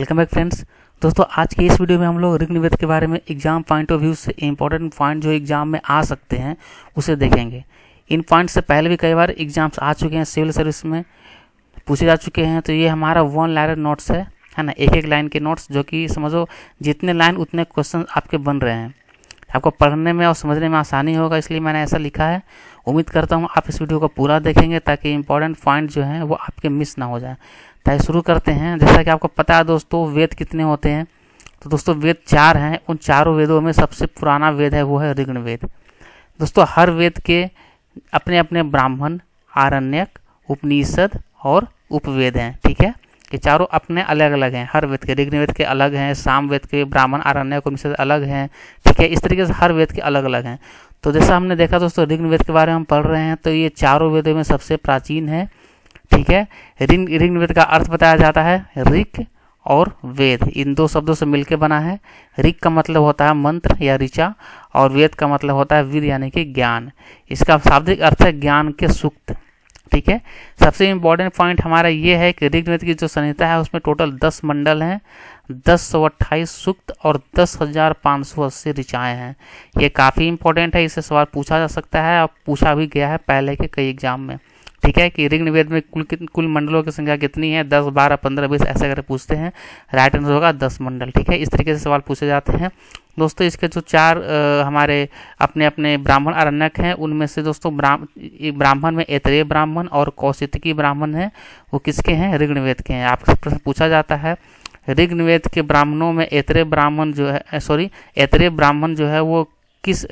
welcome back friends दोस्तों आज की इस वीडियो में हम लोग ऋग के बारे में एग्जाम पॉइंट ऑफ व्यू से इंपॉर्टेंट पॉइंट जो एग्जाम में आ सकते हैं उसे देखेंगे इन पॉइंट से पहले भी कई बार एग्जाम्स आ चुके हैं सिविल सर्विस में पूछे जा चुके हैं तो ये हमारा वन लाइनर नोट्स है है ना एक एक लाइन के नोट्स जो कि समझो जितने लाइन उतने क्वेश्चन आपके बन रहे हैं आपको पढ़ने में और समझने में आसानी होगा इसलिए मैंने ऐसा लिखा है उम्मीद करता हूँ आप इस वीडियो को पूरा देखेंगे ताकि इंपॉर्टेंट पॉइंट जो हैं वो आपके मिस ना हो जाए ताकि शुरू करते हैं जैसा कि आपको पता है दोस्तों वेद कितने होते हैं तो दोस्तों वेद चार हैं उन चारों वेदों में सबसे पुराना वेद है वो है ऋग्ण वेद दोस्तों हर वेद के अपने अपने ब्राह्मण आरण्यक उपनिषद और उपवेद हैं ठीक है कि चारों अपने अलग अलग हैं हर वेद के ऋग्ण वेद के अलग हैं साम वेद के ब्राह्मण आरण्यक उपनिषद अलग हैं ठीक है इस तरीके से हर वेद के अलग अलग हैं तो जैसा हमने देखा दोस्तों ऋग्ण वेद के बारे में हम पढ़ रहे हैं तो ये चारों वेदों में सबसे प्राचीन है ठीक है ऋण ऋग्ण वेद का अर्थ बताया जाता है ऋक और वेद इन दो शब्दों से मिलकर बना है ऋक का मतलब होता है मंत्र या ऋचा और वेद का मतलब होता है विद यानी कि ज्ञान इसका शाब्दिक अर्थ है ज्ञान के सूक्त ठीक है सबसे इम्पॉर्टेंट पॉइंट हमारा ये है कि ऋग्वेद की जो संहिता है उसमें टोटल दस मंडल हैं दस सौ अट्ठाईस सूक्त और दस हजार पाँच सौ अस्सी ऋचाएँ हैं ये काफ़ी इंपॉर्टेंट है इसे सवाल पूछा जा सकता है और पूछा भी गया है पहले के कई एग्जाम में ठीक है कि ऋग्न वेद में कुल कुल मंडलों की संख्या कितनी है दस बारह पंद्रह बीस ऐसे करके पूछते हैं राइट आंसर होगा दस मंडल ठीक है इस तरीके से सवाल पूछे जाते हैं दोस्तों इसके जो चार आ, हमारे अपने अपने ब्राह्मण अरण्यक हैं उनमें से दोस्तों ब्राह्मण में ऐतरेय ब्राह्मण और कौशिकी ब्राह्मण हैं वो किसके हैं ऋग्णवेद के हैं आपसे प्रश्न पूछा जाता है ऋग्णवेद के ब्राह्मणों में ऐतरेय ब्राह्मण जो है सॉरी ऐतरेय ब्राह्मण जो है वो किस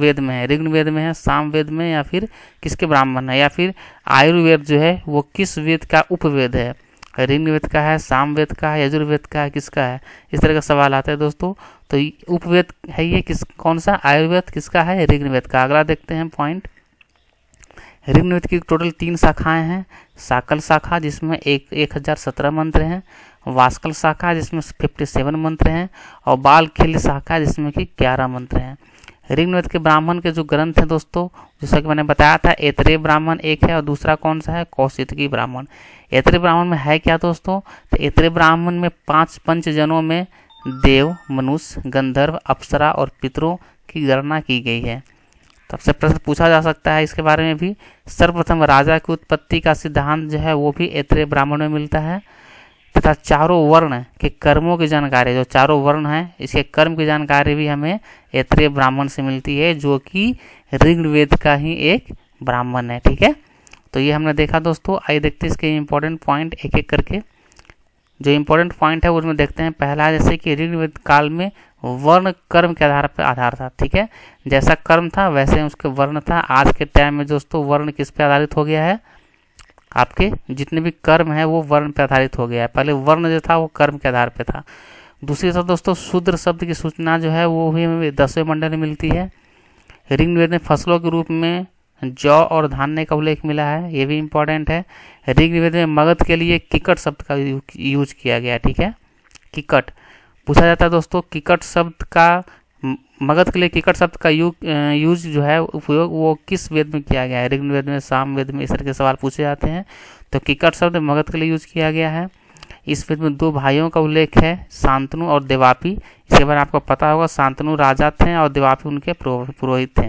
वेद में है ऋग्वेद वेद में है साम वेद में या फिर किसके ब्राह्मण है या फिर आयुर्वेद जो है वो किस वेद का उपवेद है ऋग्वेद वेद का है साम वेद का है यजुर्वेद का है किसका है इस तरह का सवाल आता है दोस्तों तो उपवेद है ये किस कौन सा आयुर्वेद किसका है ऋग्वेद का अगला देखते हैं पॉइंट ऋग्वेद की टोटल तीन शाखाएं हैं साकल शाखा जिसमें एक एक हज़ार सत्रह मंत्र हैं वास्कल शाखा जिसमें फिफ्टी सेवन मंत्र हैं और बाल खिल शाखा जिसमें कि ग्यारह मंत्र हैं ऋग्वेद के ब्राह्मण के जो ग्रंथ हैं दोस्तों जैसा कि मैंने बताया था एतरे ब्राह्मण एक है और दूसरा कौन सा है कौशितकी ब्राह्मण एतरे ब्राह्मण में है क्या दोस्तों तो एतरे ब्राह्मण में पांच पंच जनों में देव मनुष्य गंधर्व अप्सरा और पितरों की गणना की गई है तब तो से प्रश्न पूछा जा सकता है इसके बारे में भी सर्वप्रथम राजा की उत्पत्ति का सिद्धांत जो है वो भी एतरे ब्राह्मण में मिलता है तथा चारों वर्ण के कर्मों की जानकारी जो चारों वर्ण है इसके कर्म की जानकारी भी हमें ऐत्रेय ब्राह्मण से मिलती है जो कि ऋग्वेद का ही एक ब्राह्मण है ठीक है तो ये हमने देखा दोस्तों आइए देखते हैं इसके इम्पोर्टेंट पॉइंट एक एक करके जो इम्पोर्टेंट पॉइंट है उसमें देखते हैं पहला जैसे कि ऋग्वेद काल में वर्ण कर्म के आधार पर आधार था ठीक है जैसा कर्म था वैसे उसके वर्ण था आज के टाइम में दोस्तों वर्ण किस पे आधारित हो गया है आपके जितने भी कर्म है वो वर्ण पर आधारित हो गया है पहले वर्ण जो था वो कर्म के आधार पर था दूसरी तरफ दोस्तों शूद्र शब्द की सूचना जो है वो भी दसवें मंडल में मिलती है ऋग्वेद में फसलों के रूप में जौ और धान्य का उल्लेख मिला है ये भी इम्पोर्टेंट है ऋग्वेद में मगध के लिए किकट शब्द का यूज किया गया ठीक है किकट पूछा जाता है दोस्तों किकट शब्द का मगध के लिए किकट शब्द का यू, यूज जो है उपयोग वो किस वेद में किया गया है ऋग्वेद में साम वेद में इस तरह के सवाल पूछे जाते हैं तो किकट शब्द मगध के लिए यूज किया गया है इस वेद में दो भाइयों का उल्लेख है शांतनु और देवापी इसके बारे में आपको पता होगा शांतनु राजा थे और देवापी उनके पुरोहित थे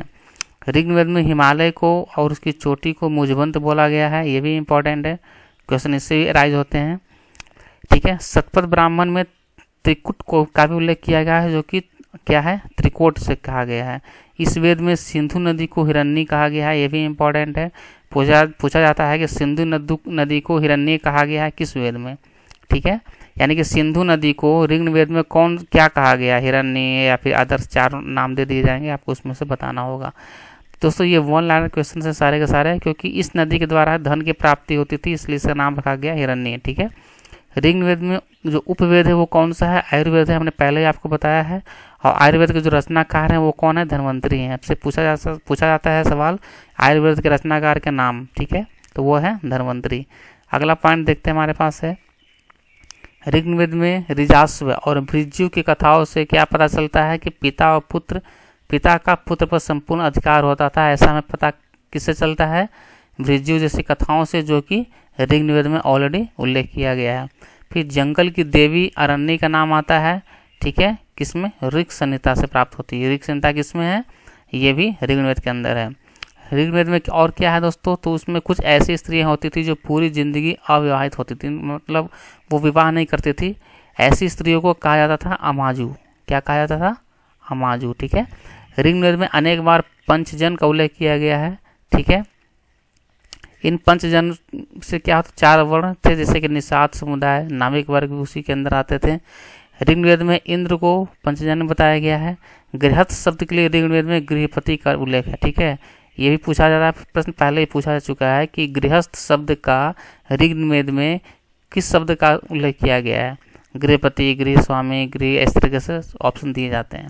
ऋग्वेद में हिमालय को और उसकी चोटी को मुजबंत बोला गया है ये भी इम्पोर्टेंट है क्वेश्चन इससे भी राइज होते हैं ठीक है शतपथ ब्राह्मण में त्रिकुट को का भी उल्लेख किया गया है जो कि क्या है त्रिकोट से कहा गया है इस वेद में सिंधु नदी को हिरण्य कहा गया है ये भी इम्पोर्टेंट है पूछा पूछा जाता है कि सिंधु नदी को हिरण्य कहा गया है किस वेद में ठीक है यानी कि सिंधु नदी को ऋग्ण वेद में कौन क्या कहा गया हिरण्य या फिर अदर्स चार नाम दे दिए जाएंगे आपको उसमें से बताना होगा दोस्तों ये वन लाइन क्वेश्चन है सारे के सारे क्योंकि इस नदी के द्वारा धन की प्राप्ति होती थी इसलिए इसका नाम रखा गया हिरण्य ठीक है ऋग्वेद में जो उपवेद है वो कौन सा है आयुर्वेद है हमने पहले ही आपको बताया है और आयुर्वेद के जो रचनाकार हैं वो कौन है धनवंतरी हैं आपसे पूछा जा पूछा जाता है सवाल आयुर्वेद के रचनाकार के नाम ठीक है तो वो है धनवंतरी अगला पॉइंट देखते हैं हमारे पास है ऋग्वेद में रिजास्व और भृज्यु की कथाओं से क्या पता चलता है कि पिता और पुत्र पिता का पुत्र पर संपूर्ण अधिकार होता था ऐसा हमें पता किससे चलता है भृज्यु जैसी कथाओं से जो कि ऋग्वेद में ऑलरेडी उल्लेख किया गया है फिर जंगल की देवी अरण्य का नाम आता है ठीक है किसमें ऋग संहिता से प्राप्त होती है ऋग संहिता किसमें है ये भी ऋग्वेद के अंदर है ऋग्वेद में और क्या है दोस्तों तो उसमें कुछ ऐसी स्त्रियाँ होती थी जो पूरी जिंदगी अविवाहित होती थी मतलब वो विवाह नहीं करती थी ऐसी स्त्रियों को कहा जाता था अमाजू क्या कहा जाता था अमाजू ठीक है ऋग्वेद में अनेक बार पंचजन का उल्लेख किया गया है ठीक है इन पंचजन से क्या होता चार वर्ण थे जैसे कि निषाद समुदाय नामिक वर्ग उसी के अंदर आते थे ऋग्वेद में इंद्र को पंचजन बताया गया है गृहस्थ शब्द के लिए ऋग्वेद में गृहपति का उल्लेख है ठीक है ये भी पूछा जा रहा है प्रश्न पहले ही पूछा जा चुका है कि गृहस्थ शब्द का ऋग्वेद में किस शब्द का उल्लेख किया गया है गृहपति गृह स्वामी गृह इस तरीके से ऑप्शन दिए जाते हैं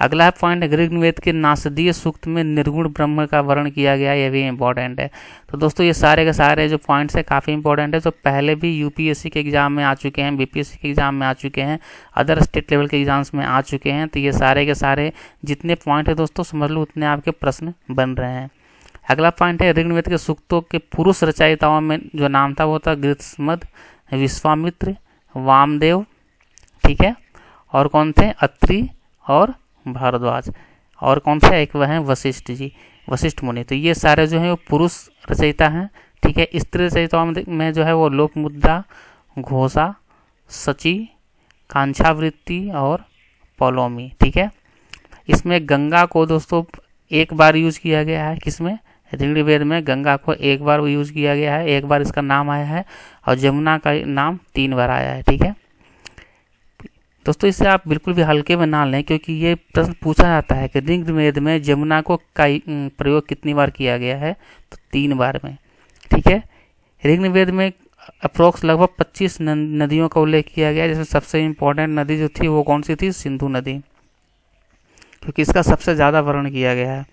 अगला पॉइंट ऋग्वेद के नासदीय सूक्त में निर्गुण ब्रह्म का वर्णन किया गया ये भी इंपॉर्टेंट है तो दोस्तों ये सारे के सारे जो पॉइंट्स हैं काफ़ी इंपॉर्टेंट है जो तो पहले भी यूपीएससी के एग्जाम में आ चुके हैं बीपीएससी के एग्जाम में आ चुके हैं अदर स्टेट लेवल के एग्जाम्स में आ चुके हैं तो ये सारे के सारे जितने पॉइंट है दोस्तों समझ लो उतने आपके प्रश्न बन रहे हैं अगला पॉइंट है ऋग्वेद के सूक्तों के पुरुष रचयिताओं में जो नाम था वो था ग्रीष्मद विश्वामित्र वामदेव ठीक है और कौन थे अत्री और भारद्वाज और कौन सा एक वह हैं वशिष्ठ जी वशिष्ठ मुनि तो ये सारे जो हैं वो पुरुष रचयिता हैं ठीक है स्त्री रचयिताओं में जो है वो लोक मुद्रा घोषा सची कांछावृत्ति और पोलोमी ठीक है इसमें गंगा को दोस्तों एक बार यूज किया गया है किसमें ऋग्वेद में गंगा को एक बार यूज किया गया है एक बार इसका नाम आया है और जमुना का नाम तीन बार आया है ठीक है दोस्तों इसे आप बिल्कुल भी हल्के में ना लें क्योंकि ये प्रश्न पूछा जाता है कि ऋग्वेद में जमुना को का प्रयोग कितनी बार किया गया है तो तीन बार में ठीक है ऋग्वेद में अप्रोक्स लगभग 25 नदियों का उल्लेख किया गया जिसमें सबसे इम्पोर्टेंट नदी जो थी वो कौन सी थी सिंधु नदी क्योंकि इसका सबसे ज़्यादा वर्णन किया गया है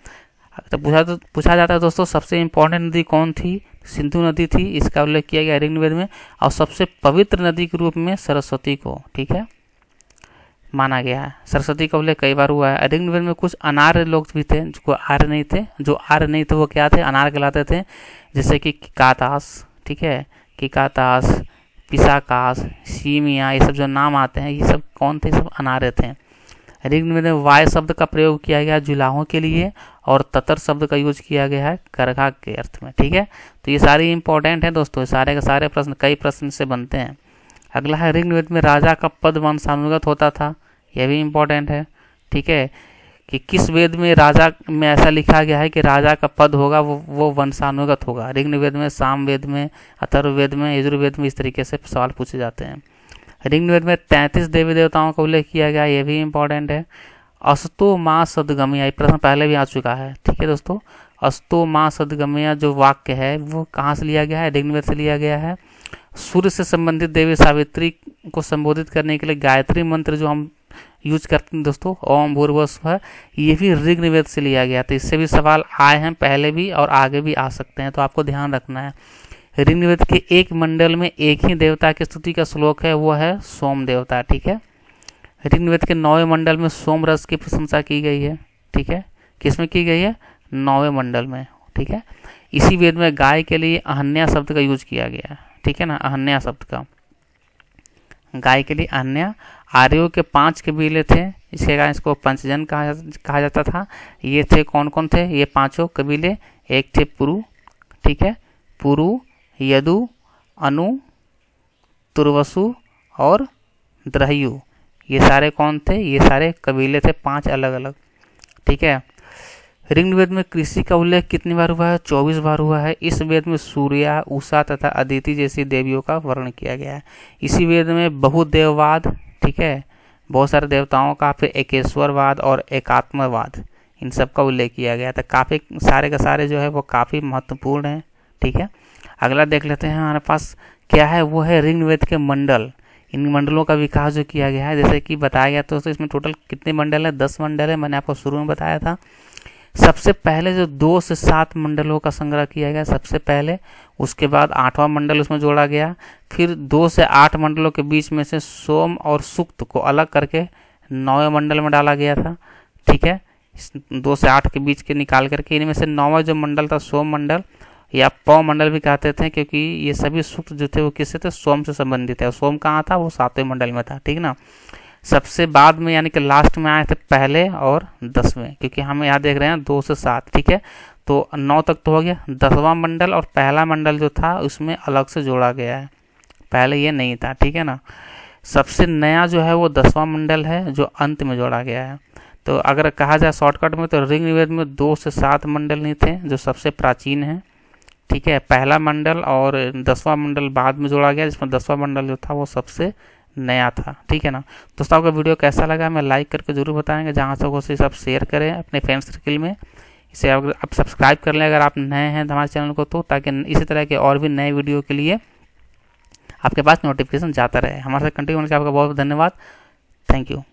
तो पूछा तो पूछा जाता है दोस्तों सबसे इम्पोर्टेंट नदी कौन थी सिंधु नदी थी इसका उल्लेख किया गया ऋग्वेद में और सबसे पवित्र नदी के रूप में सरस्वती को ठीक है माना गया है सरस्वती का उल्लेख कई बार हुआ है अधिक निबंध में कुछ अनार्य लोग भी थे जो आर्य नहीं थे जो आर्य नहीं थे वो क्या थे अनार कहलाते थे जैसे कि कातास ठीक है किकातास पिसाकास सीमिया ये सब जो नाम आते हैं ये सब कौन थे ये सब अनार्य थे ऋग्न में वाय शब्द का प्रयोग किया गया जुलाहों के लिए और ततर शब्द का यूज किया गया है करघा के अर्थ में ठीक है तो ये सारी इंपॉर्टेंट है दोस्तों सारे के सारे प्रश्न कई प्रश्न से बनते हैं अगला है ऋग्वेद में राजा का पद वंशानुगत होता था यह भी इम्पोर्टेंट है ठीक है कि किस वेद में राजा में ऐसा लिखा गया है कि राजा का पद होगा वो वो वंशानुगत होगा ऋग्वेद में साम वेद में अथर्ववेद में यजुर्वेद में इस तरीके से सवाल पूछे जाते हैं ऋग्वेद में तैंतीस देवी देवताओं का उल्लेख किया गया ये भी इम्पोर्टेंट है अस्तो माँ सदगमिया ये प्रश्न पहले भी आ चुका है ठीक है दोस्तों अस्तो माँ सदगमिया जो वाक्य है वो कहाँ से लिया गया है ऋग्वेद से लिया गया है सूर्य से संबंधित देवी सावित्री को संबोधित करने के लिए गायत्री मंत्र जो हम यूज करते हैं दोस्तों ओम भूर्वस्व ये भी ऋग्निवेद से लिया गया था इससे भी सवाल आए हैं पहले भी और आगे भी आ सकते हैं तो आपको ध्यान रखना है ऋग्निवेद के एक मंडल में एक ही देवता की स्तुति का श्लोक है वो है सोम देवता ठीक है ऋग्वेद के नौवे मंडल में सोम रस की प्रशंसा की गई है ठीक है किसमें की गई है नौवे मंडल में ठीक है इसी वेद में गाय के लिए अहन्या शब्द का यूज किया गया है ठीक है ना अहन्या शब्द का गाय के लिए अहन्या आर्यो के पांच कबीले थे इसके कारण इसको पंचजन कहा कहा जाता था ये थे कौन कौन थे ये पांचों कबीले एक थे पुरु ठीक है पुरु यदु अनु तुर्वसु और द्रहयु ये सारे कौन थे ये सारे कबीले थे पांच अलग अलग ठीक है ऋग्वेद वेद में कृषि का उल्लेख कितनी बार हुआ है चौबीस बार हुआ है इस वेद में सूर्या उषा तथा अदिति जैसी देवियों का वर्णन किया गया है इसी वेद में बहुदेववाद ठीक है बहुत सारे देवताओं का फिर एकेश्वरवाद और एकात्मवाद इन सब का उल्लेख किया गया था तो काफ़ी सारे का सारे जो है वो काफ़ी महत्वपूर्ण है ठीक है अगला देख लेते हैं हमारे पास क्या है वो है ऋग्वेद वेद के मंडल इन मंडलों का विकास जो किया गया है जैसे कि बताया गया तो, तो इसमें टोटल कितने मंडल है दस मंडल है मैंने आपको शुरू में बताया था सबसे पहले जो दो से सात मंडलों का संग्रह किया गया सबसे पहले उसके बाद आठवां मंडल उसमें जोड़ा गया फिर दो से आठ मंडलों के बीच में से सोम और सुक्त को अलग करके नौवें मंडल में डाला गया था ठीक है दो से आठ के बीच के निकाल करके इनमें से नौवा जो मंडल था सोम मंडल या पौ मंडल भी कहते थे क्योंकि ये सभी सुक्त जो थे वो किससे थे सोम से संबंधित है सोम कहाँ था वो सातवें मंडल में था ठीक ना सबसे बाद में यानी कि लास्ट में आए थे पहले और दसवें क्योंकि हम यहाँ देख रहे हैं दो से सात ठीक है तो नौ तक तो हो गया दसवां मंडल और पहला मंडल जो था उसमें अलग से जोड़ा गया है पहले ये नहीं था ठीक है ना सबसे नया जो है वो दसवां मंडल है जो अंत में जोड़ा गया है तो अगर कहा जाए शॉर्टकट में तो रिंग निवेद में दो से सात मंडल नहीं थे जो सबसे प्राचीन है ठीक है पहला मंडल और दसवां मंडल बाद में जोड़ा गया जिसमें दसवां मंडल जो था वो सबसे नया था ठीक है ना दोस्तों आपका वीडियो कैसा लगा हमें लाइक करके जरूर बताएंगे जहाँ सब उसे सब शेयर करें अपने फ्रेंड सर्किल में इसे अगर आप सब्सक्राइब कर लें अगर आप नए हैं तो हमारे चैनल को तो ताकि इसी तरह के और भी नए वीडियो के लिए आपके पास नोटिफिकेशन जाता रहे हमारे साथ कंटिन्यू होने के आपका बहुत बहुत धन्यवाद थैंक यू